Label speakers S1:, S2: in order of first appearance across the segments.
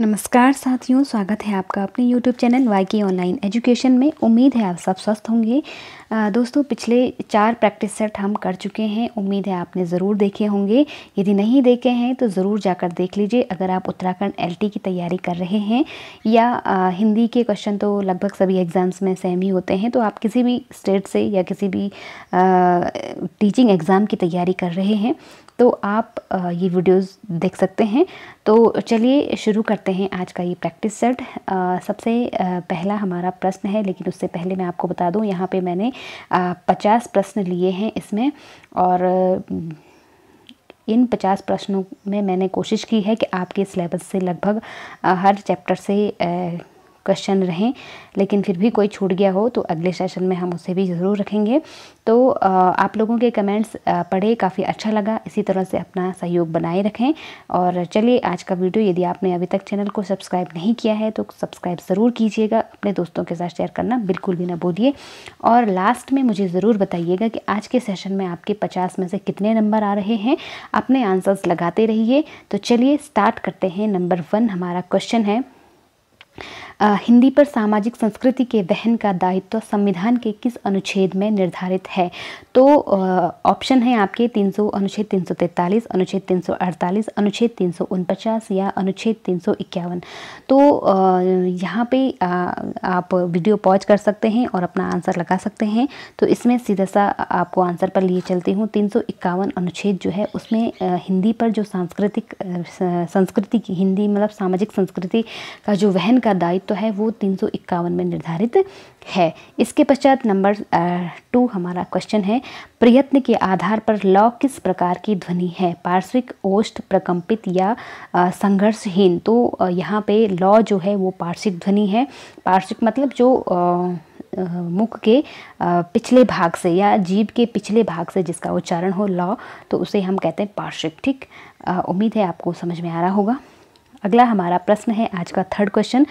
S1: नमस्कार साथियों स्वागत है आपका अपने YouTube चैनल वाई के ऑनलाइन एजुकेशन में उम्मीद है आप सब स्वस्थ होंगे दोस्तों पिछले चार प्रैक्टिस सेट हम कर चुके हैं उम्मीद है आपने ज़रूर देखे होंगे यदि नहीं देखे हैं तो ज़रूर जाकर देख लीजिए अगर आप उत्तराखंड एलटी की तैयारी कर रहे हैं या आ, हिंदी के क्वेश्चन तो लगभग सभी एग्ज़ाम्स में सेम ही होते हैं तो आप किसी भी स्टेट से या किसी भी आ, टीचिंग एग्ज़ाम की तैयारी कर रहे हैं तो आप ये वीडियोस देख सकते हैं तो चलिए शुरू करते हैं आज का ये प्रैक्टिस सेट सबसे पहला हमारा प्रश्न है लेकिन उससे पहले मैं आपको बता दूं यहाँ पे मैंने पचास प्रश्न लिए हैं इसमें और इन पचास प्रश्नों में मैंने कोशिश की है कि आपके सिलेबस से लगभग हर चैप्टर से क्वेश्चन रहें लेकिन फिर भी कोई छूट गया हो तो अगले सेशन में हम उसे भी ज़रूर रखेंगे तो आप लोगों के कमेंट्स पढ़े काफ़ी अच्छा लगा इसी तरह से अपना सहयोग बनाए रखें और चलिए आज का वीडियो यदि आपने अभी तक चैनल को सब्सक्राइब नहीं किया है तो सब्सक्राइब ज़रूर कीजिएगा अपने दोस्तों के साथ शेयर करना बिल्कुल भी ना भूलिए और लास्ट में मुझे ज़रूर बताइएगा कि आज के सेशन में आपके पचास में से कितने नंबर आ रहे हैं अपने आंसर्स लगाते रहिए तो चलिए स्टार्ट करते हैं नंबर वन हमारा क्वेश्चन है हिंदी पर सामाजिक संस्कृति के वहन का दायित्व संविधान के किस अनुच्छेद में निर्धारित है तो ऑप्शन है आपके 300 अनुच्छेद 343 अनुच्छेद 348 अनुच्छेद तीन या अनुच्छेद तीन तो यहाँ पे आप वीडियो पॉज कर सकते हैं और अपना आंसर लगा सकते हैं तो इसमें सीधा सा आपको आंसर पर लिए चलती हूँ तीन अनुच्छेद जो है उसमें हिंदी पर जो सांस्कृतिक संस्कृति की हिंदी मतलब सामाजिक संस्कृति का जो वहन का दायित्व तो है वो तीन में निर्धारित है इसके पश्चात नंबर टू हमारा क्वेश्चन है प्रयत्न के आधार पर लॉ किस प्रकार की ध्वनि है पार्श्विक ओष्ठ प्रकम्पित या संघर्षहीन तो यहाँ पे लॉ जो है वो पार्श्विक ध्वनि है पार्श्विक मतलब जो मुख के पिछले भाग से या जीभ के पिछले भाग से जिसका उच्चारण हो लॉ तो उसे हम कहते हैं पार्श्विक ठीक उम्मीद है आपको समझ में आ रहा होगा अगला हमारा प्रश्न है आज का थर्ड क्वेश्चन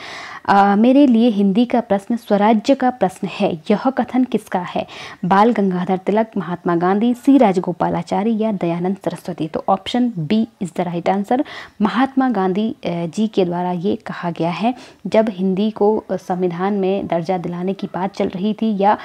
S1: मेरे लिए हिंदी का प्रश्न स्वराज्य का प्रश्न है यह कथन किसका है बाल गंगाधर तिलक महात्मा गांधी सी राजगोपालाचारी या दयानंद सरस्वती तो option B is the right answer Mahatma Gandhi ji के द्वारा ये कहा गया है जब हिंदी को संविधान में दर्जा दिलाने की बात चल रही थी या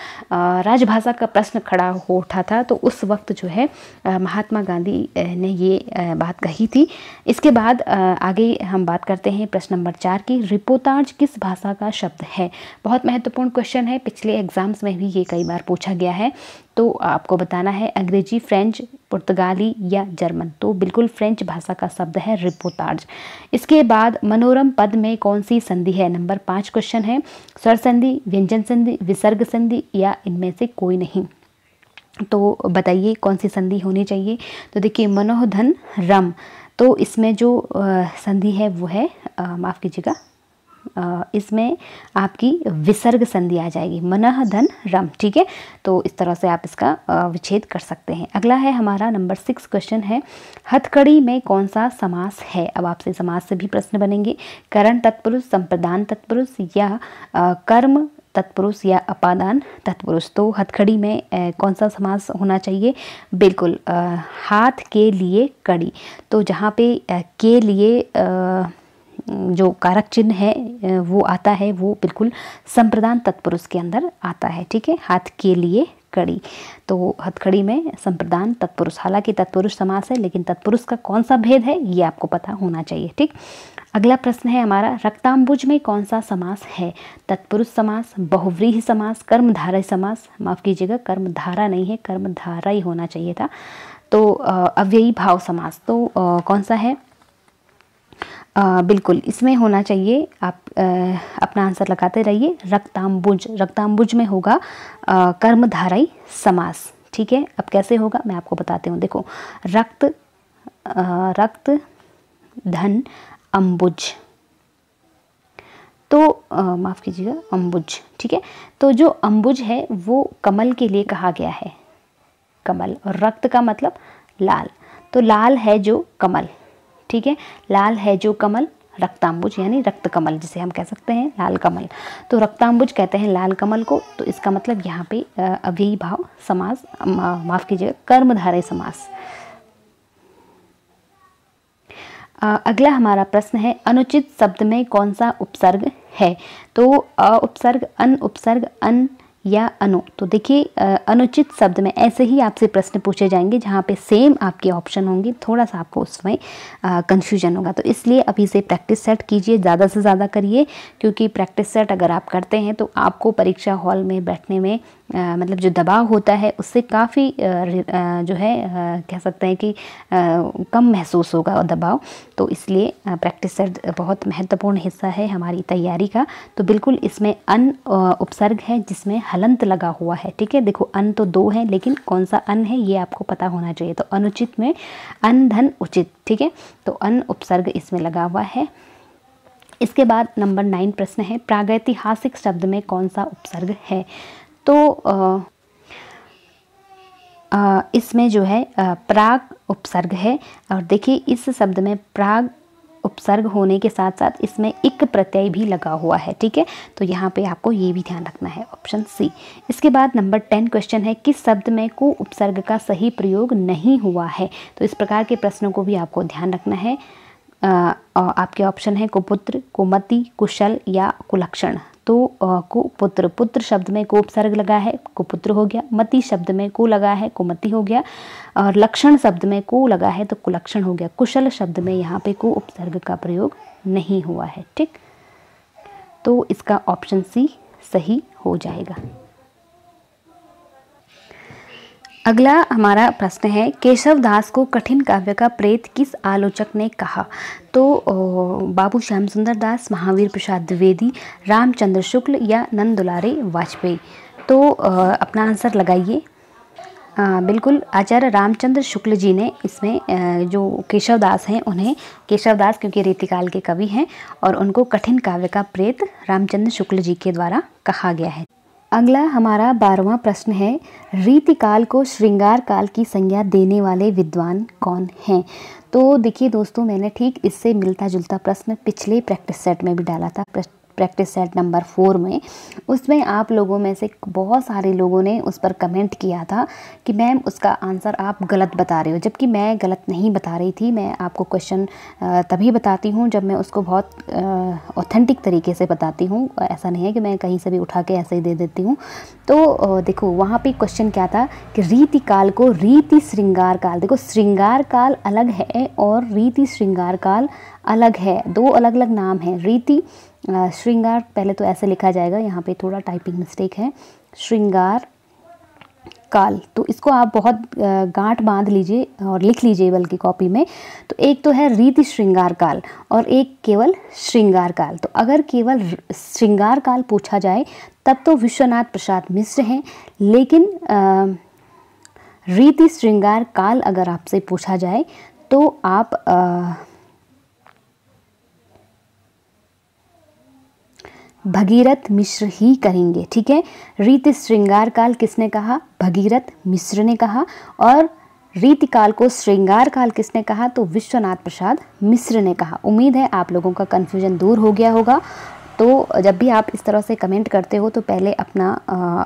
S1: राजभाषा का प्रश्न खड़ा हो उठा था तो उस वक्त जो है महात्मा गांधी ने ये बात कही थी इसके बाद आगे हम हम बात करते हैं प्रश्न नंबर चार की रिपोतार्ज किस भाषा का शब्द है बहुत महत्वपूर्ण क्वेश्चन है पिछले एग्जाम्स में भी ये कई बार पूछा गया है तो आपको बताना है अंग्रेजी फ्रेंच पुर्तगाली या जर्मन तो बिल्कुल फ्रेंच भाषा का शब्द है रिपोतार्ज इसके बाद मनोरम पद में कौन सी संधि है नंबर पाँच क्वेश्चन है स्वर संधि व्यंजन संधि विसर्ग संधि या इनमें से कोई नहीं तो बताइए कौन सी संधि होनी चाहिए तो देखिए मनोहधन रम तो इसमें जो संधि है वो है माफ़ कीजिएगा इसमें आपकी विसर्ग संधि आ जाएगी मनह धन रम ठीक है तो इस तरह से आप इसका विच्छेद कर सकते हैं अगला है हमारा नंबर सिक्स क्वेश्चन है हथकड़ी में कौन सा समास है अब आपसे समास से भी प्रश्न बनेंगे करण तत्पुरुष संप्रदान तत्पुरुष या कर्म तत्पुरुष या अपादान तत्पुरुष तो हथखड़ी में ए, कौन सा समास होना चाहिए बिल्कुल आ, हाथ के लिए कड़ी तो जहाँ पे आ, के लिए आ, जो कारक चिन्ह है वो आता है वो बिल्कुल संप्रदान तत्पुरुष के अंदर आता है ठीक है हाथ के लिए कड़ी तो हथकड़ी में संप्रदान तत्पुरुष हालांकि तत्पुरुष समास है लेकिन तत्पुरुष का कौन सा भेद है ये आपको पता होना चाहिए ठीक अगला प्रश्न है हमारा रक्तांबुज में कौन सा समास है तत्पुरुष समास बहुव्रीह समास कर्मधारा समास माफ़ कीजिएगा कर्मधारा नहीं है कर्मधारा ही होना चाहिए था तो अव्ययी भाव समास तो आ, कौन सा है आ, बिल्कुल इसमें होना चाहिए आप आ, अपना आंसर लगाते रहिए रक्तांबुज रक्तांबुज में होगा कर्मधाराई समास ठीक है अब कैसे होगा मैं आपको बताती हूँ देखो रक्त आ, रक्त धन अम्बुज तो माफ़ कीजिएगा अम्बुज ठीक है तो जो अम्बुज है वो कमल के लिए कहा गया है कमल और रक्त का मतलब लाल तो लाल है जो कमल ठीक है लाल है जो कमल रक्ताम्बुज यानी रक्त कमल जिसे हम कह सकते हैं लाल कमल तो रक्ताम्बुज कहते हैं लाल कमल को तो इसका मतलब यहाँ पे अव्ययी भाव समास माफ़ कीजिएगा कर्मधारय समास अगला हमारा प्रश्न है अनुचित शब्द में कौन सा उपसर्ग है तो अ उपसर्ग अन उपसर्ग अन या अनु तो देखिए अनुचित शब्द में ऐसे ही आपसे प्रश्न पूछे जाएंगे जहाँ पे सेम आपके ऑप्शन होंगे थोड़ा सा आपको उसमें कन्फ्यूजन होगा तो इसलिए अभी से प्रैक्टिस सेट कीजिए ज़्यादा से ज़्यादा करिए क्योंकि प्रैक्टिस सेट अगर आप करते हैं तो आपको परीक्षा हॉल में बैठने में मतलब जो दबाव होता है उससे काफ़ी जो है कह सकते हैं कि कम महसूस होगा दबाव तो इसलिए प्रैक्टिस सेट बहुत महत्वपूर्ण हिस्सा है हमारी तैयारी का तो बिल्कुल इसमें अन उपसर्ग है जिसमें हलंत लगा हुआ है ठीक है देखो अन तो दो है लेकिन कौन सा अन है ये आपको पता होना चाहिए तो अनुचित में अन धन उचित ठीक है तो अन उपसर्ग इसमें लगा हुआ है इसके बाद नंबर नाइन प्रश्न है प्रागैतिहासिक शब्द में कौन सा उपसर्ग है तो इसमें जो है प्राग उपसर्ग है और देखिए इस शब्द में प्राग उपसर्ग होने के साथ साथ इसमें एक प्रत्यय भी लगा हुआ है ठीक है तो यहाँ पे आपको ये भी ध्यान रखना है ऑप्शन सी इसके बाद नंबर टेन क्वेश्चन है किस शब्द में को उपसर्ग का सही प्रयोग नहीं हुआ है तो इस प्रकार के प्रश्नों को भी आपको ध्यान रखना है आ, आपके ऑप्शन है कुपुत्र कुमति कुशल या कुलक्षण तो कुपुत्र पुत्र पुत्र शब्द में को उपसर्ग लगा है कुपुत्र हो गया मति शब्द में को लगा है कुमति हो गया और लक्षण शब्द में को लगा है तो कुलक्षण हो गया कुशल शब्द में यहाँ पे को उपसर्ग का प्रयोग नहीं हुआ है ठीक तो इसका ऑप्शन सी सही हो जाएगा अगला हमारा प्रश्न है केशव दास को कठिन काव्य का प्रेत किस आलोचक ने कहा तो बाबू श्याम सुंदर दास महावीर प्रसाद द्विवेदी रामचंद्र शुक्ल या नंद दुलारे वाजपेयी तो अपना आंसर लगाइए बिल्कुल आचार्य रामचंद्र शुक्ल जी ने इसमें जो केशव दास हैं उन्हें केशव दास क्योंकि रीतिकाल के कवि हैं और उनको कठिन काव्य का प्रेत रामचंद्र शुक्ल जी के द्वारा कहा गया है अगला हमारा बारहवा प्रश्न है रीतिकाल को श्रृंगार काल की संज्ञा देने वाले विद्वान कौन हैं तो देखिए दोस्तों मैंने ठीक इससे मिलता जुलता प्रश्न पिछले प्रैक्टिस सेट में भी डाला था प्रैक्टिस सेट नंबर फोर में उसमें आप लोगों में से बहुत सारे लोगों ने उस पर कमेंट किया था कि मैम उसका आंसर आप गलत बता रहे हो जबकि मैं गलत नहीं बता रही थी मैं आपको क्वेश्चन तभी बताती हूँ जब मैं उसको बहुत ऑथेंटिक तरीके से बताती हूँ ऐसा नहीं है कि मैं कहीं से भी उठा के ऐसे ही दे देती हूँ तो देखो वहाँ पर क्वेश्चन क्या था कि रीति काल को रीति श्रृंगार काल देखो श्रृंगार काल अलग है और रीति श्रृंगार काल अलग है दो अलग अलग नाम हैं रीति श्रृंगार पहले तो ऐसे लिखा जाएगा यहाँ पे थोड़ा टाइपिंग मिस्टेक है श्रृंगार काल तो इसको आप बहुत गांठ बांध लीजिए और लिख लीजिए बल्कि कॉपी में तो एक तो है रीति श्रृंगार काल और एक केवल श्रृंगार काल तो अगर केवल श्रृंगार काल पूछा जाए तब तो विश्वनाथ प्रसाद मिश्र हैं लेकिन रीति श्रृंगार काल अगर आपसे पूछा जाए तो आप आ, भगीरथ मिश्र ही करेंगे ठीक है रीत श्रृंगार काल किसने कहा भगीरथ मिश्र ने कहा और रीति काल को श्रृंगार काल किसने कहा तो विश्वनाथ प्रसाद मिश्र ने कहा उम्मीद है आप लोगों का कन्फ्यूजन दूर हो गया होगा तो जब भी आप इस तरह से कमेंट करते हो तो पहले अपना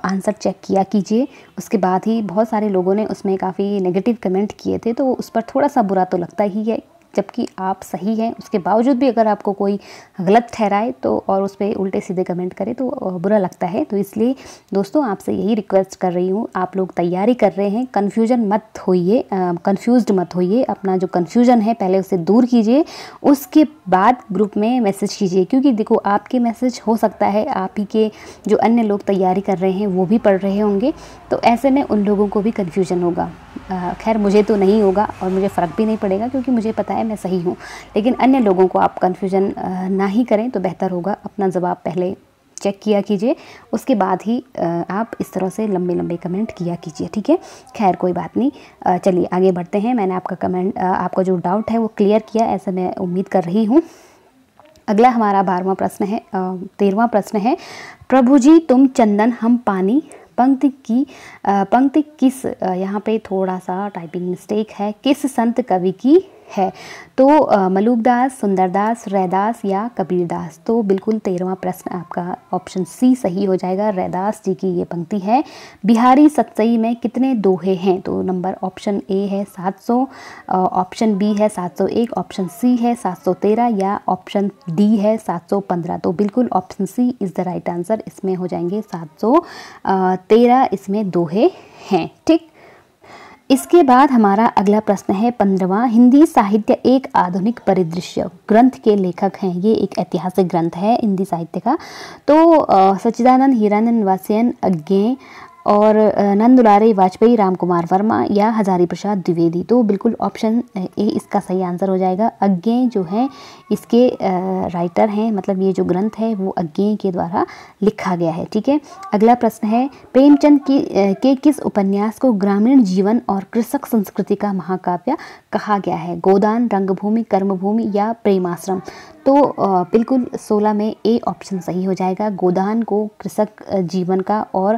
S1: आंसर चेक किया कीजिए उसके बाद ही बहुत सारे लोगों ने उसमें काफ़ी नेगेटिव कमेंट किए थे तो उस पर थोड़ा सा बुरा तो लगता ही है जबकि आप सही हैं उसके बावजूद भी अगर आपको कोई गलत ठहराए तो और उस पर उल्टे सीधे कमेंट करे तो बुरा लगता है तो इसलिए दोस्तों आपसे यही रिक्वेस्ट कर रही हूँ आप लोग तैयारी कर रहे हैं कन्फ्यूजन मत होइए कन्फ्यूज मत होइए अपना जो कन्फ्यूजन है पहले उसे दूर कीजिए उसके बाद ग्रुप में मैसेज कीजिए क्योंकि देखो आपके मैसेज हो सकता है आप ही के जो अन्य लोग तैयारी कर रहे हैं वो भी पढ़ रहे होंगे तो ऐसे में उन लोगों को भी कन्फ्यूजन होगा खैर मुझे तो नहीं होगा और मुझे फ़र्क भी नहीं पड़ेगा क्योंकि मुझे पता है मैं सही हूँ लेकिन अन्य लोगों को आप कन्फ्यूजन ना ही करें तो बेहतर होगा अपना जवाब पहले चेक किया कीजिए उसके बाद ही आप इस तरह से लंबे लंबे कमेंट किया कीजिए ठीक है खैर कोई बात नहीं चलिए आगे बढ़ते हैं मैंने आपका कमेंट आपका जो डाउट है वो क्लियर किया ऐसा मैं उम्मीद कर रही हूँ अगला हमारा बारहवा प्रश्न है तेरहवा प्रश्न है प्रभु जी तुम चंदन हम पानी पंक्ति की पंक्ति किस यहाँ पे थोड़ा सा टाइपिंग मिस्टेक है किस संत कवि की है तो मलूकदास सुंदरदास रैदास या कबीरदास तो बिल्कुल तेरहवा प्रश्न आपका ऑप्शन सी सही हो जाएगा रैदास जी की ये पंक्ति है बिहारी सत्सई में कितने दोहे हैं तो नंबर ऑप्शन ए है 700 ऑप्शन बी है 701 ऑप्शन सी है 713 या ऑप्शन डी है 715 तो बिल्कुल option C is the right answer इसमें हो जाएंगे सात इसमें दोहे हैं ठीक इसके बाद हमारा अगला प्रश्न है पंद्रवा हिंदी साहित्य एक आधुनिक परिदृश्य ग्रंथ के लेखक हैं ये एक ऐतिहासिक ग्रंथ है हिंदी साहित्य का तो सच्चिदानंद हीरानंद वासन अज्ञे और नंदुलारी वाजपेयी राम कुमार वर्मा या हजारी प्रसाद द्विवेदी तो बिल्कुल ऑप्शन ए इसका सही आंसर हो जाएगा अज्ञे जो हैं इसके राइटर हैं मतलब ये जो ग्रंथ है वो अज्ञे के द्वारा लिखा गया है ठीक है अगला प्रश्न है प्रेमचंद के, के किस उपन्यास को ग्रामीण जीवन और कृषक संस्कृति का महाकाव्य कहा गया है गोदान रंगभूमि कर्मभूमि या प्रेमाश्रम तो बिल्कुल 16 में ए ऑप्शन सही हो जाएगा गोदान को कृषक जीवन का और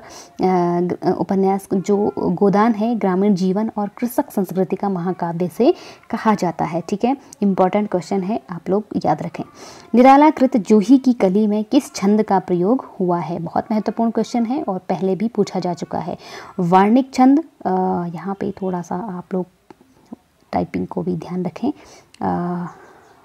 S1: उपन्यास जो गोदान है ग्रामीण जीवन और कृषक संस्कृति का महाकाव्य से कहा जाता है ठीक है इंपॉर्टेंट क्वेश्चन है आप लोग याद रखें निराला कृत जूही की कली में किस छंद का प्रयोग हुआ है बहुत महत्वपूर्ण क्वेश्चन है और पहले भी पूछा जा चुका है वार्णिक छंद यहाँ पे थोड़ा सा आप लोग टाइपिंग को भी ध्यान रखें आ,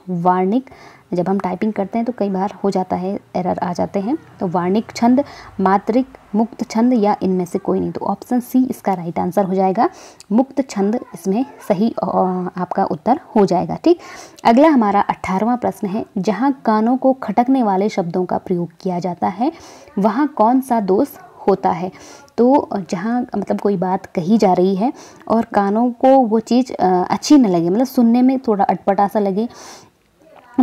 S1: वार्णिक जब हम टाइपिंग करते हैं तो कई बार हो जाता है एरर आ जाते हैं तो वार्णिक छंद मात्रिक मुक्त छंद या इनमें से कोई नहीं तो ऑप्शन सी इसका राइट आंसर हो जाएगा मुक्त छंद इसमें सही आपका उत्तर हो जाएगा ठीक अगला हमारा अट्ठारहवा प्रश्न है जहाँ कानों को खटकने वाले शब्दों का प्रयोग किया जाता है वहाँ कौन सा दोष होता है तो जहाँ मतलब कोई बात कही जा रही है और कानों को वो चीज़ अच्छी न लगे मतलब सुनने में थोड़ा अटपटा सा लगे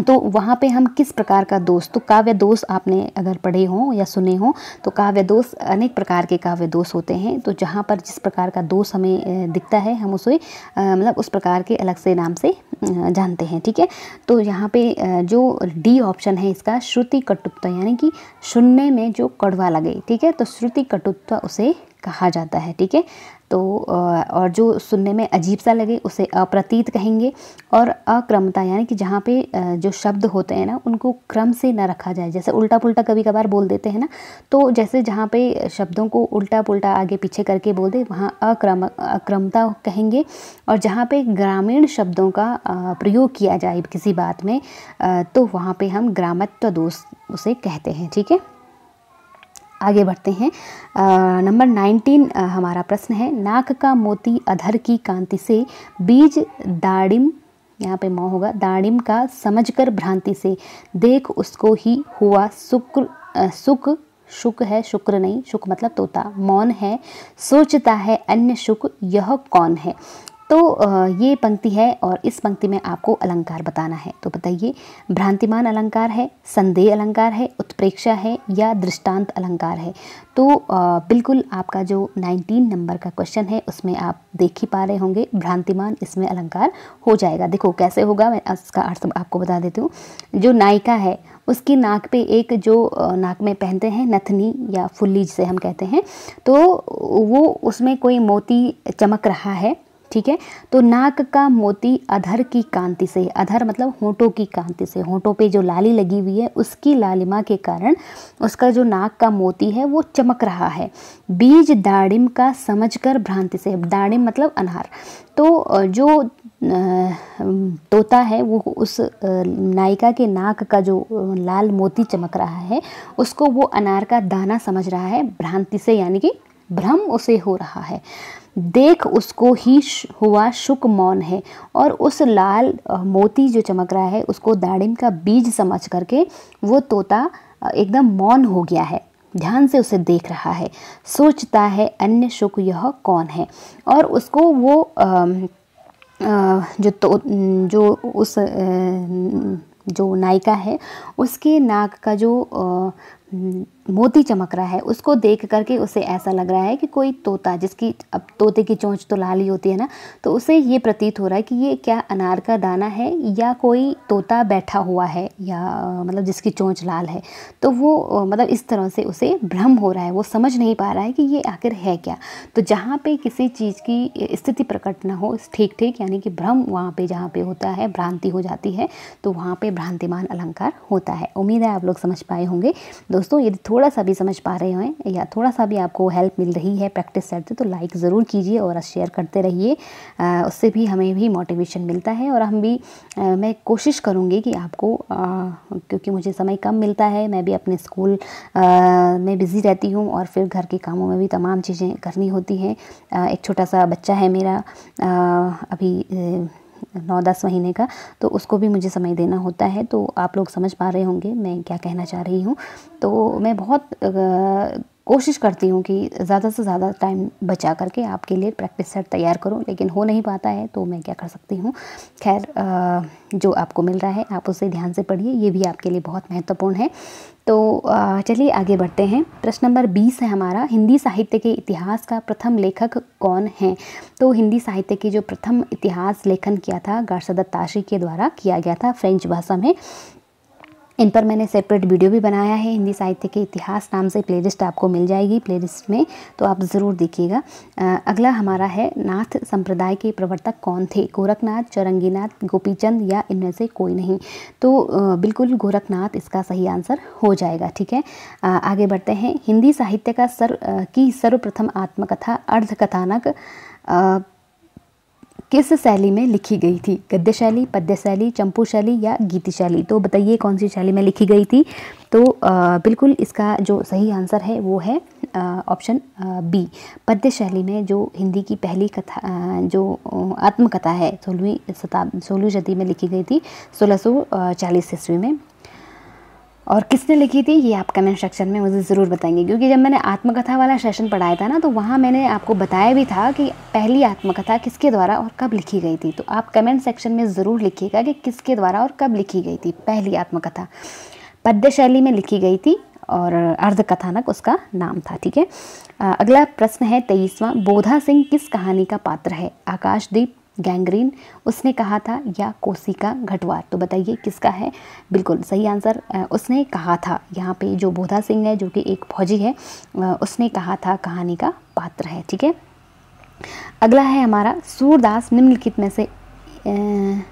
S1: तो वहाँ पे हम किस प्रकार का दोष तो काव्य दोष आपने अगर पढ़े हों या सुने हों तो काव्य दोष अनेक प्रकार के काव्य दोष होते हैं तो जहाँ पर जिस प्रकार का दोष हमें दिखता है हम उसे मतलब उस प्रकार के अलग से नाम से जानते हैं ठीक है तो यहाँ पे जो डी ऑप्शन है इसका श्रुति कटुत्व यानी कि सुनने में जो कड़वा लगे ठीक है तो श्रुति कटुत्व उसे कहा जाता है ठीक है तो और जो सुनने में अजीब सा लगे उसे अप्रतीत कहेंगे और अक्रमता यानी कि जहाँ पे जो शब्द होते हैं ना उनको क्रम से ना रखा जाए जैसे उल्टा पुल्टा कभी कभार बोल देते हैं ना तो जैसे जहाँ पे शब्दों को उल्टा पुल्टा आगे पीछे करके बोल दे वहाँ अक्रम अक्रमता कहेंगे और जहाँ पे ग्रामीण शब्दों का प्रयोग किया जाए किसी बात में तो वहाँ पर हम ग्रामत्व दोष उसे कहते हैं ठीक है आगे बढ़ते हैं नंबर नाइनटीन हमारा प्रश्न है नाक का मोती अधर की कांति से बीज दाड़िम यहाँ पे मौ होगा दाड़िम का समझकर भ्रांति से देख उसको ही हुआ शुक्र सुख शुक है शुक्र नहीं शुक मतलब तोता मौन है सोचता है अन्य शुक यह कौन है तो ये पंक्ति है और इस पंक्ति में आपको अलंकार बताना है तो बताइए भ्रांतिमान अलंकार है संदेह अलंकार है उत्प्रेक्षा है या दृष्टांत अलंकार है तो बिल्कुल आपका जो 19 नंबर का क्वेश्चन है उसमें आप देख ही पा रहे होंगे भ्रांतिमान इसमें अलंकार हो जाएगा देखो कैसे होगा मैं इसका अर्थ आपको बता देती हूँ जो नायिका है उसकी नाक पे एक जो नाक में पहनते हैं नथनी या फुल्ली जिसे हम कहते हैं तो वो उसमें कोई मोती चमक रहा है ठीक है तो नाक का मोती अधर की कांति से अधर मतलब होंठों की कांति से होंठों पे जो लाली लगी हुई है उसकी लालिमा के कारण उसका जो नाक का मोती है वो चमक रहा है बीज दाड़िम का समझकर भ्रांति से दाड़िम मतलब अनार तो जो तोता है वो उस नायिका के नाक का जो लाल मोती चमक रहा है उसको वो अनार का दाना समझ रहा है भ्रांति से यानी कि भ्रम उसे हो रहा है देख उसको ही हुआ शुक मौन है और उस लाल मोती जो चमक रहा है उसको दाड़िम का बीज समझ करके वो तोता एकदम मौन हो गया है ध्यान से उसे देख रहा है सोचता है अन्य शुक यह कौन है और उसको वो आ, आ, जो तो जो उस आ, जो नायिका है उसके नाक का जो आ, मोती चमक रहा है उसको देख करके उसे ऐसा लग रहा है कि कोई तोता जिसकी अब तोते की चोंच तो लाल ही होती है ना तो उसे ये प्रतीत हो रहा है कि ये क्या अनार का दाना है या कोई तोता बैठा हुआ है या मतलब जिसकी चोंच लाल है तो वो मतलब इस तरह से उसे भ्रम हो रहा है वो समझ नहीं पा रहा है कि ये आखिर है क्या तो जहाँ पर किसी चीज़ की स्थिति प्रकट ना हो ठीक ठीक यानी कि भ्रम वहाँ पर जहाँ पे होता है भ्रांति हो जाती है तो वहाँ पर भ्रांतिमान अलंकार होता है उम्मीद है आप लोग समझ पाए होंगे दोस्तों यदि थोड़ा थोड़ा सा भी समझ पा रहे हैं या थोड़ा सा भी आपको हेल्प मिल रही है प्रैक्टिस से तो लाइक ज़रूर कीजिए और शेयर करते रहिए उससे भी हमें भी मोटिवेशन मिलता है और हम भी मैं कोशिश करूँगी कि आपको क्योंकि मुझे समय कम मिलता है मैं भी अपने स्कूल में बिज़ी रहती हूँ और फिर घर के कामों में भी तमाम चीज़ें करनी होती हैं एक छोटा सा बच्चा है मेरा अभी नौ दस महीने का तो उसको भी मुझे समय देना होता है तो आप लोग समझ पा रहे होंगे मैं क्या कहना चाह रही हूँ तो मैं बहुत कोशिश करती हूँ कि ज़्यादा से ज़्यादा टाइम बचा करके आपके लिए प्रैक्टिस सेट तैयार करूँ लेकिन हो नहीं पाता है तो मैं क्या कर सकती हूँ खैर जो आपको मिल रहा है आप उसे ध्यान से पढ़िए ये भी आपके लिए बहुत महत्वपूर्ण है तो चलिए आगे बढ़ते हैं प्रश्न नंबर बीस है हमारा हिंदी साहित्य के इतिहास का प्रथम लेखक कौन है तो हिंदी साहित्य की जो प्रथम इतिहास लेखन किया था गार्षदत्त के द्वारा किया गया था फ्रेंच भाषा में इन पर मैंने सेपरेट वीडियो भी बनाया है हिंदी साहित्य के इतिहास नाम से प्लेलिस्ट आपको मिल जाएगी प्लेलिस्ट में तो आप ज़रूर देखिएगा अगला हमारा है नाथ संप्रदाय के प्रवर्तक कौन थे गोरखनाथ चरंगीनाथ गोपीचंद या इनमें से कोई नहीं तो बिल्कुल गोरखनाथ इसका सही आंसर हो जाएगा ठीक है आगे बढ़ते हैं हिंदी साहित्य का सर्व की सर्वप्रथम आत्मकथा अर्धकथानक किस शैली में लिखी गई थी गद्य शैली पद्य शैली चंपू शैली या गीति शैली तो बताइए कौन सी शैली में लिखी गई थी तो आ, बिल्कुल इसका जो सही आंसर है वो है ऑप्शन बी पद्य शैली में जो हिंदी की पहली कथा जो आत्मकथा है सोलहवीं शताब्दी सोलहवीं सदी में लिखी गई थी सोलह सौ चालीस ईस्वी में और किसने लिखी थी ये आप कमेंट सेक्शन में मुझे ज़रूर बताएंगे क्योंकि जब मैंने आत्मकथा वाला सेशन पढ़ाया था ना तो वहाँ मैंने आपको बताया भी था कि पहली आत्मकथा किसके द्वारा और कब लिखी गई थी तो आप कमेंट सेक्शन में ज़रूर लिखिएगा कि किसके द्वारा और कब लिखी गई थी पहली आत्मकथा पद्य शैली में लिखी गई थी और अर्धकथानक उसका नाम था ठीक है अगला प्रश्न है तेईसवां बोधा सिंह किस कहानी का पात्र है आकाशदीप गैंग्रीन उसने कहा था या का घटवार तो बताइए किसका है बिल्कुल सही आंसर उसने कहा था यहाँ पे जो बोधा सिंह है जो कि एक फौजी है उसने कहा था कहानी का पात्र है ठीक है अगला है हमारा सूरदास निम्नलिखित में से ए,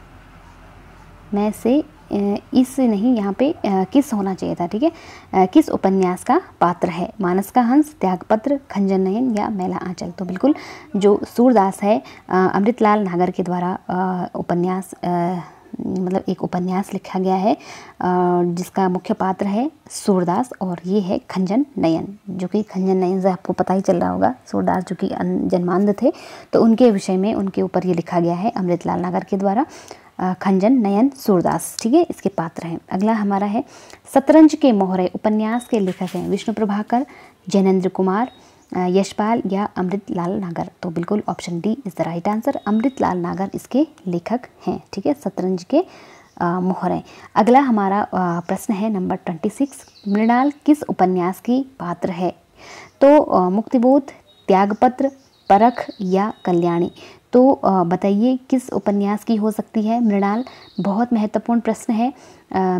S1: में से इस नहीं यहाँ पे किस होना चाहिए था ठीक है किस उपन्यास का पात्र है मानस का हंस त्यागपत्र खंजन नयन या मेला आंचल तो बिल्कुल जो सूरदास है अमृतलाल नागर के द्वारा उपन्यास मतलब एक उपन्यास लिखा गया है जिसका मुख्य पात्र है सूरदास और ये है खंजन नयन जो कि खंजन नयन से आपको पता ही चल रहा होगा सूरदास जो कि जन्मांध थे तो उनके विषय में उनके ऊपर ये लिखा गया है अमृतलाल नागर के द्वारा खंजन नयन सूरदास ठीक है इसके पात्र हैं अगला हमारा है शतरंज के मोहरे उपन्यास के लेखक हैं विष्णु प्रभाकर जैनेन्द्र कुमार यशपाल या अमृत लाल नागर तो बिल्कुल option D is the right answer Amrit Lal Nagar इसके लेखक हैं ठीक है सतरंज के मोहरें अगला हमारा प्रश्न है नंबर ट्वेंटी सिक्स मृणाल किस उपन्यास की पात्र है तो मुक्तिबोध त्यागपत्र परख या कल्याणी तो बताइए किस उपन्यास की हो सकती है मृणाल बहुत महत्वपूर्ण प्रश्न है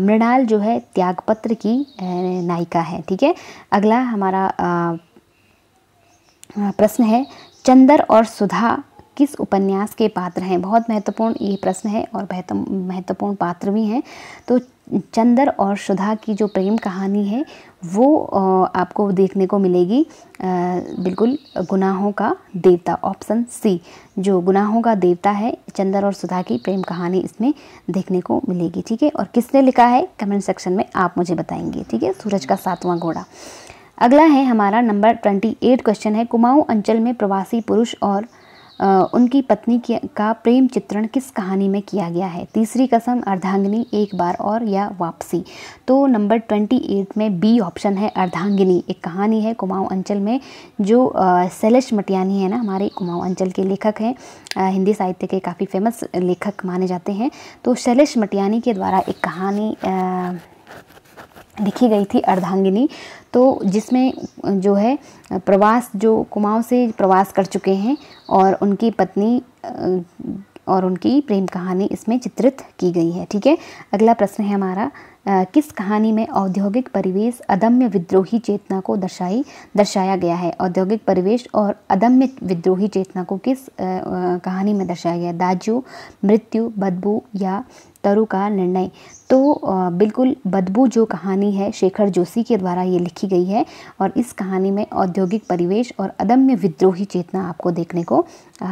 S1: मृणाल जो है त्यागपत्र की नायिका है ठीक है अगला हमारा प्रश्न है चंदर और सुधा किस उपन्यास के पात्र हैं बहुत महत्वपूर्ण ये प्रश्न है और महत्वपूर्ण पात्र भी हैं तो चंदर और सुधा की जो प्रेम कहानी है वो आपको देखने को मिलेगी बिल्कुल गुनाहों का देवता ऑप्शन सी जो गुनाहों का देवता है चंदर और सुधा की प्रेम कहानी इसमें देखने को मिलेगी ठीक है और किसने लिखा है कमेंट सेक्शन में आप मुझे बताएंगे ठीक है सूरज का सातवां घोड़ा अगला है हमारा नंबर ट्वेंटी एट क्वेश्चन है कुमाऊं अंचल में प्रवासी पुरुष और उनकी पत्नी का प्रेम चित्रण किस कहानी में किया गया है तीसरी कसम अर्धांगिनी एक बार और या वापसी तो नंबर ट्वेंटी एट में बी ऑप्शन है अर्धांगिनी एक कहानी है कुमाऊं अंचल में जो शैलेश मटियानी है ना हमारे कुमाऊं अंचल के लेखक हैं हिंदी साहित्य के काफ़ी फेमस लेखक माने जाते हैं तो शैलेश मटियानी के द्वारा एक कहानी आ, लिखी गई थी अर्धांगिनी तो जिसमें जो है प्रवास जो कुमाऊँ से प्रवास कर चुके हैं और उनकी पत्नी और उनकी प्रेम कहानी इसमें चित्रित की गई है ठीक है अगला प्रश्न है हमारा आ, किस कहानी में औद्योगिक परिवेश अदम्य विद्रोही चेतना को दर्शाई दर्शाया गया है औद्योगिक परिवेश और अदम्य विद्रोही चेतना को किस आ, आ, कहानी में दर्शाया गया है दाजू मृत्यु बदबू या तरु का निर्णय तो बिल्कुल बदबू जो कहानी है शेखर जोशी के द्वारा ये लिखी गई है और इस कहानी में औद्योगिक परिवेश और अदम्य विद्रोही चेतना आपको देखने को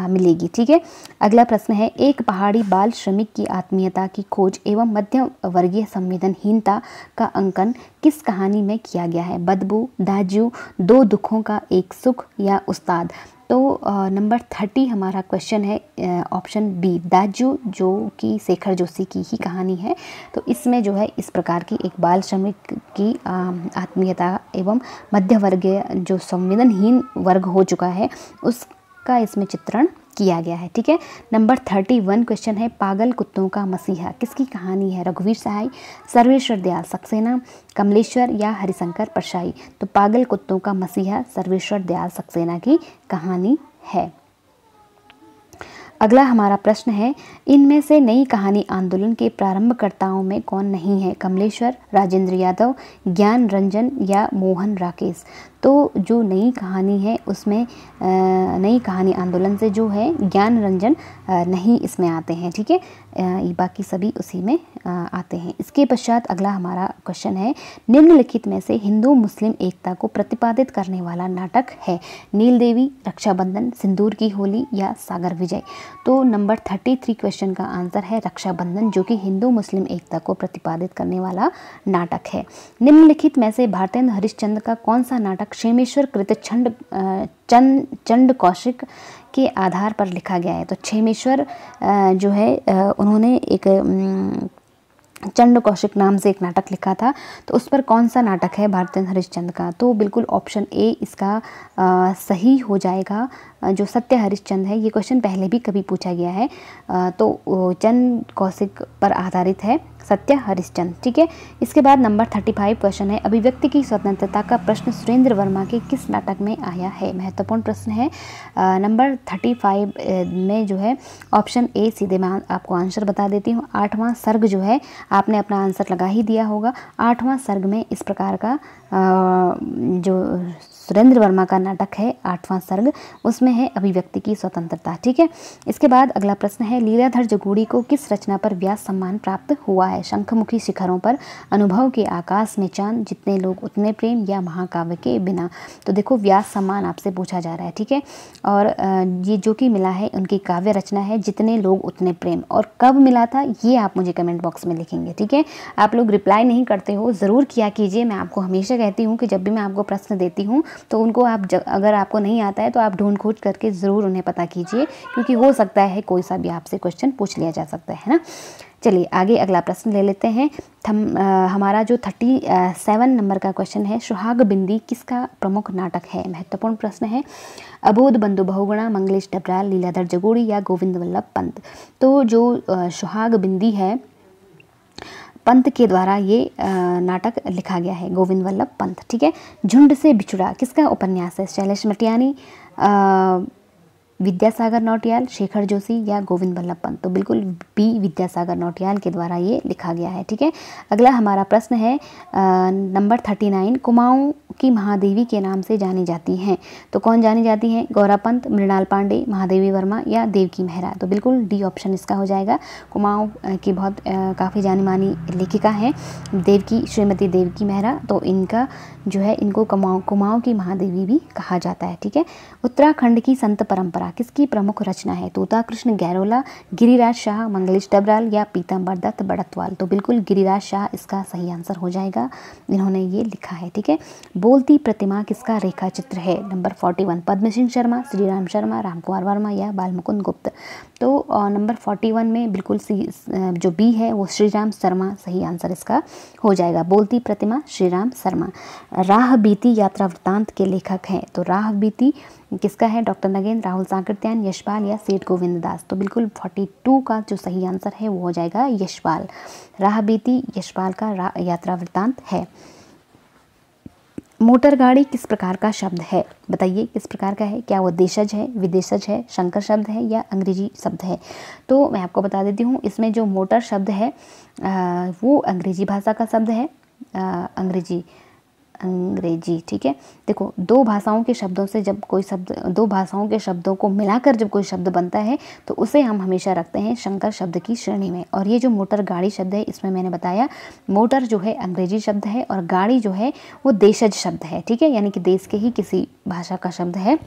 S1: मिलेगी ठीक है अगला प्रश्न है एक पहाड़ी बाल श्रमिक की आत्मीयता की खोज एवं मध्यम वर्गीय संवेदनहीनता का अंकन किस कहानी में किया गया है बदबू दाजू दो दुखों का एक सुख या उस्ताद तो नंबर थर्टी हमारा क्वेश्चन है ऑप्शन बी दाजू जो कि शेखर जोशी की ही कहानी है तो इसमें जो है इस प्रकार की एक बाल श्रमिक की आत्मीयता एवं मध्य वर्गीय जो संवेदनहीन वर्ग हो चुका है उसका इसमें चित्रण किया गया है ठीक है नंबर थर्टी वन क्वेश्चन है पागल कुत्तों का मसीहा किसकी कहानी है रघुवीर सहाय सर्वेश्वर दयाल सक्सेना कमलेश्वर या हरिशंकर परसाई तो पागल कुत्तों का मसीहा सर्वेश्वर दयाल सक्सेना की कहानी है अगला हमारा प्रश्न है इनमें से नई कहानी आंदोलन के प्रारंभकर्ताओं में कौन नहीं है कमलेश्वर राजेंद्र यादव ज्ञान रंजन या मोहन राकेश तो जो नई कहानी है उसमें नई कहानी आंदोलन से जो है ज्ञान रंजन नहीं इसमें आते हैं ठीक है बाकी सभी उसी में आते हैं इसके पश्चात अगला हमारा क्वेश्चन है निम्नलिखित में से हिंदू मुस्लिम एकता को प्रतिपादित करने वाला नाटक है नील देवी रक्षाबंधन सिंदूर की होली या सागर विजय तो नंबर थर्टी थ्री क्वेश्चन का आंसर है रक्षाबंधन जो कि हिंदू मुस्लिम एकता को प्रतिपादित करने वाला नाटक है निम्नलिखित में से भारतेंद्र हरिश्चंद्र का कौन सा नाटक क्षेमेश्वर कृत छंड चंद चंड कौशिक के आधार पर लिखा गया है तो छेमेश्वर जो है उन्होंने एक चंड कौशिक नाम से एक नाटक लिखा था तो उस पर कौन सा नाटक है भारत हरिश्चंद का तो बिल्कुल ऑप्शन ए इसका आ, सही हो जाएगा जो सत्य हरिश्चंद है ये क्वेश्चन पहले भी कभी पूछा गया है आ, तो चंद कौशिक पर आधारित है सत्या हरिश्चंद ठीक है इसके बाद नंबर थर्टी फाइव क्वेश्चन है अभिव्यक्ति की स्वतंत्रता का प्रश्न सुरेंद्र वर्मा के किस नाटक में आया है महत्वपूर्ण प्रश्न है नंबर थर्टी फाइव में जो है ऑप्शन ए सीधे मैं आपको आंसर बता देती हूँ आठवां सर्ग जो है आपने अपना आंसर लगा ही दिया होगा आठवां सर्ग में इस प्रकार का जो सुरेंद्र वर्मा का नाटक है आठवां सर्ग उसमें है अभिव्यक्ति की स्वतंत्रता ठीक है इसके बाद अगला प्रश्न है लीलाधर जगूड़ी को किस रचना पर व्यास सम्मान प्राप्त हुआ है शंखमुखी शिखरों पर अनुभव के आकाश में चांद जितने लोग उतने प्रेम या महाकाव्य के बिना तो देखो व्यास सम्मान आपसे पूछा जा रहा है ठीक है और ये जो कि मिला है उनकी काव्य रचना है जितने लोग उतने प्रेम और कब मिला था ये आप मुझे कमेंट बॉक्स में लिखेंगे ठीक है आप लोग रिप्लाई नहीं करते हो ज़रूर किया कीजिए मैं आपको हमेशा हमेशा कहती हूँ कि जब भी मैं आपको प्रश्न देती हूँ तो उनको आप ज, अगर आपको नहीं आता है तो आप ढूंढ खोज करके ज़रूर उन्हें पता कीजिए क्योंकि हो सकता है कोई सा भी आपसे क्वेश्चन पूछ लिया जा सकता है ना चलिए आगे अगला प्रश्न ले लेते हैं थम, आ, हमारा जो थर्टी सेवन नंबर का क्वेश्चन है सुहाग बिंदी किसका प्रमुख नाटक है महत्वपूर्ण प्रश्न है अबोध बंधु बहुगुणा मंगलेश डबराल लीलाधर जगोड़ी या गोविंद वल्लभ पंत तो जो सुहाग बिंदी है पंत के द्वारा ये नाटक लिखा गया है गोविंद वल्लभ पंत ठीक है झुंड से बिछुड़ा किसका उपन्यास है शैलेश मटियानी विद्यासागर नौटियाल शेखर जोशी या गोविंद वल्लभ पंत तो बिल्कुल बी विद्यासागर नौटियाल के द्वारा ये लिखा गया है ठीक है अगला हमारा प्रश्न है नंबर थर्टी नाइन कुमाऊँ की महादेवी के नाम से जानी जाती हैं तो कौन जानी जाती हैं गौरापंत मृणाल पांडे महादेवी वर्मा या देवकी मेहरा तो बिल्कुल डी ऑप्शन इसका हो जाएगा कुमाऊँ की बहुत काफ़ी जानी मानी लेखिका हैं देवकी श्रीमती देवकी मेहरा तो इनका जो है इनको कुमाऊँ कुमाऊँ की महादेवी भी कहा जाता है ठीक है उत्तराखंड की संत परंपरा किसकी प्रमुख रचना है तोता कृष्ण गैरोला गिरिराज शाह मंगलेश डबराल या पीताम्बर दत्त बड़तवाल तो बिल्कुल गिरिराज शाह इसका सही आंसर हो जाएगा इन्होंने ये लिखा है ठीक है बोलती प्रतिमा किसका रेखा चित्र है number forty one Padma Singh Sharma Shri Ram Sharma Ram Kumar Verma या बालमुकुंद गुप्त तो नंबर फोर्टी वन में बिल्कुल सी जो बी है वो श्री राम शर्मा सही आंसर इसका हो जाएगा बोलती प्रतिमा श्री राम शर्मा राह बीती यात्रा वृत्तांत के लेखक हैं तो राह बीती किसका है डॉक्टर नगेंद्र राहुल सांकृत्यान यशपाल या सेठ गोविंद दास तो बिल्कुल फोर्टी टू का जो सही आंसर है वो हो जाएगा यशपाल राह बीती यशपाल का रा, यात्रा वृत्तांत है मोटर गाड़ी किस प्रकार का शब्द है बताइए किस प्रकार का है क्या वो देशज है विदेशज है शंकर शब्द है या अंग्रेजी शब्द है तो मैं आपको बता देती हूँ इसमें जो मोटर शब्द है वो अंग्रेजी भाषा का शब्द है अंग्रेजी अंग्रेजी ठीक है देखो दो भाषाओं के शब्दों से जब कोई शब्द दो भाषाओं के शब्दों को मिलाकर जब कोई शब्द बनता है तो उसे हम हमेशा रखते हैं शंकर शब्द की श्रेणी में और ये जो मोटर गाड़ी शब्द है इसमें मैंने बताया मोटर जो है अंग्रेजी शब्द है और गाड़ी जो है वो देशज शब्द है ठीक है यानी कि देश के ही किसी भाषा का शब्द है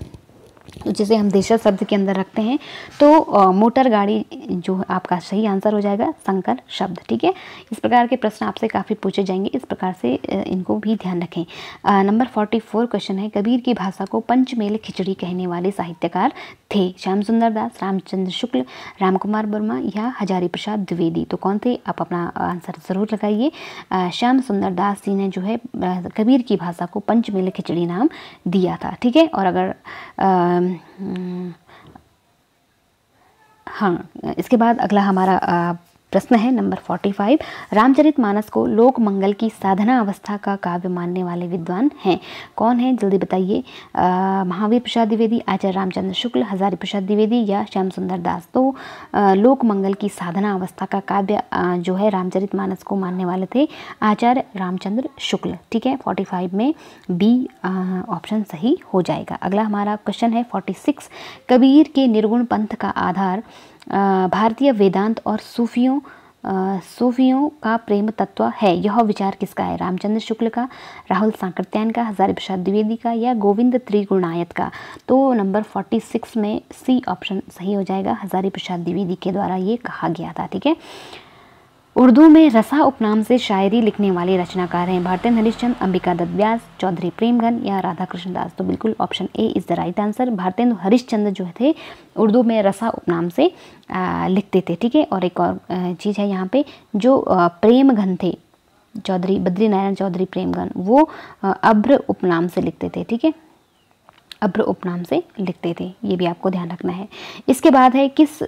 S1: जिसे हम देशा शब्द के अंदर रखते हैं तो आ, मोटर गाड़ी जो आपका सही आंसर हो जाएगा संकर शब्द ठीक है इस प्रकार के प्रश्न आपसे काफ़ी पूछे जाएंगे इस प्रकार से इनको भी ध्यान रखें नंबर फोर्टी फोर क्वेश्चन है कबीर की भाषा को पंचमेल खिचड़ी कहने वाले साहित्यकार थे श्याम सुंदर दास रामचंद्र शुक्ल रामकुमार वर्मा या हजारी प्रसाद द्विवेदी तो कौन थे आप अपना आंसर ज़रूर लगाइए श्याम सुंदर दास जी ने जो है कबीर की भाषा को पंचमेल खिचड़ी नाम दिया था ठीक है और अगर आ, हाँ इसके बाद अगला हमारा प्रश्न है नंबर 45 रामचरित मानस को लोक मंगल की साधना अवस्था का काव्य मानने वाले विद्वान हैं कौन है जल्दी बताइए महावीर प्रसाद द्विवेदी आचार्य रामचंद्र शुक्ल हजारी प्रसाद द्विवेदी या श्याम सुंदर दास तो लोक मंगल की साधना अवस्था का काव्य जो है रामचरित मानस को मानने वाले थे आचार्य रामचंद्र शुक्ल ठीक है फोर्टी में बी ऑप्शन सही हो जाएगा अगला हमारा क्वेश्चन है फोर्टी कबीर के निर्गुण पंथ का आधार भारतीय वेदांत और सूफियों सूफियों का प्रेम तत्व है यह विचार किसका है रामचंद्र शुक्ल का राहुल सांकृत्यान का हजारी प्रसाद द्विवेदी का या गोविंद त्रिगुणायत का तो नंबर 46 में सी ऑप्शन सही हो जाएगा हजारी प्रसाद द्विवेदी के द्वारा ये कहा गया था ठीक है उर्दू में रसा उपनाम से शायरी लिखने वाले रचनाकार हैं भारतेंद्र हरिश्चंद अंबिका दत्त व्यास चौधरी प्रेमगन या राधा कृष्ण दास तो बिल्कुल option A is the right answer Bharatendu Harishchandra जो थे उर्दू में रसा उपनाम से लिखते थे ठीक है और एक और चीज़ है यहाँ पे जो प्रेमघन थे चौधरी बद्री नारायण चौधरी प्रेमघन वो अभ्र उपनाम से लिखते थे ठीक है अभ्र उपनाम से लिखते थे ये भी आपको ध्यान रखना है इसके बाद है किस आ,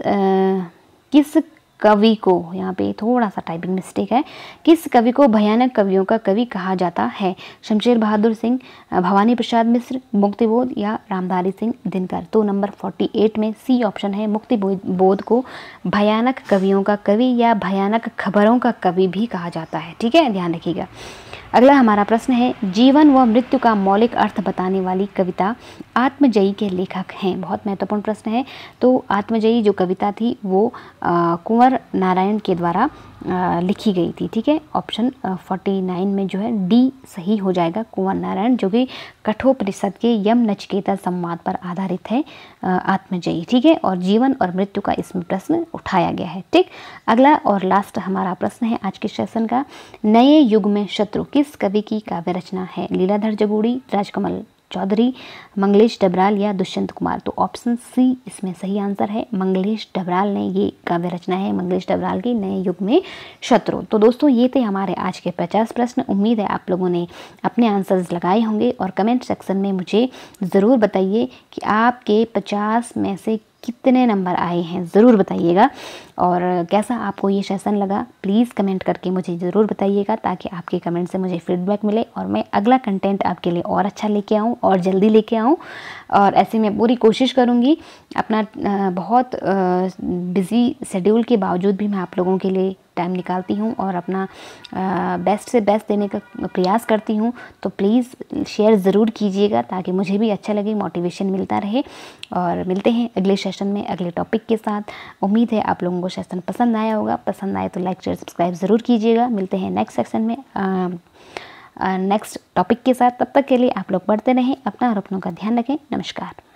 S1: किस कवि को यहाँ पे थोड़ा सा टाइपिंग मिस्टेक है किस कवि को भयानक कवियों का कवि कहा जाता है शमशेर बहादुर सिंह भवानी प्रसाद मिश्र मुक्तिबोध या रामधारी सिंह दिनकर तो नंबर 48 में सी ऑप्शन है मुक्ति बोध को भयानक कवियों का कवि या भयानक खबरों का कवि भी कहा जाता है ठीक है ध्यान रखिएगा अगला हमारा प्रश्न है जीवन व मृत्यु का मौलिक अर्थ बताने वाली कविता आत्मजयी के लेखक हैं बहुत महत्वपूर्ण प्रश्न है तो आत्मजयी जो कविता थी वो कुंवर नारायण के द्वारा लिखी गई थी ठीक है ऑप्शन फोर्टी नाइन में जो है डी सही हो जाएगा कुंवर नारायण जो कि परिषद के यम नचकेता संवाद पर आधारित है आत्मजयी ठीक है और जीवन और मृत्यु का इसमें प्रश्न उठाया गया है ठीक अगला और लास्ट हमारा प्रश्न है आज के सेशन का नए युग में शत्रु किस कवि की काव्य रचना है लीलाधर जगूड़ी राजकमल चौधरी मंगलेश डबराल या दुष्यंत कुमार तो ऑप्शन सी इसमें सही आंसर है मंगलेश डबराल ने ये काव्य रचना है मंगलेश डबराल के नए युग में शत्रु तो दोस्तों ये थे हमारे आज के पचास प्रश्न उम्मीद है आप लोगों ने अपने आंसर्स लगाए होंगे और कमेंट सेक्शन में मुझे ज़रूर बताइए कि आपके पचास में से कितने नंबर आए हैं ज़रूर बताइएगा और कैसा आपको ये सेशन लगा प्लीज़ कमेंट करके मुझे ज़रूर बताइएगा ताकि आपके कमेंट से मुझे फीडबैक मिले और मैं अगला कंटेंट आपके लिए और अच्छा लेके आऊँ और जल्दी लेके आऊँ और ऐसे मैं पूरी कोशिश करूँगी अपना बहुत बिज़ी शेड्यूल के बावजूद भी मैं आप लोगों के लिए टाइम निकालती हूँ और अपना बेस्ट से बेस्ट देने का प्रयास करती हूँ तो प्लीज़ शेयर ज़रूर कीजिएगा ताकि मुझे भी अच्छा लगे मोटिवेशन मिलता रहे और मिलते हैं अगले सेशन में अगले टॉपिक के साथ उम्मीद है आप लोगों को सेशन पसंद आया होगा पसंद आए तो लाइक शेयर सब्सक्राइब ज़रूर कीजिएगा मिलते हैं नेक्स्ट सेक्शन में नेक्स्ट टॉपिक के साथ तब तक के लिए आप लोग बढ़ते रहें अपना और अपनों का ध्यान रखें नमस्कार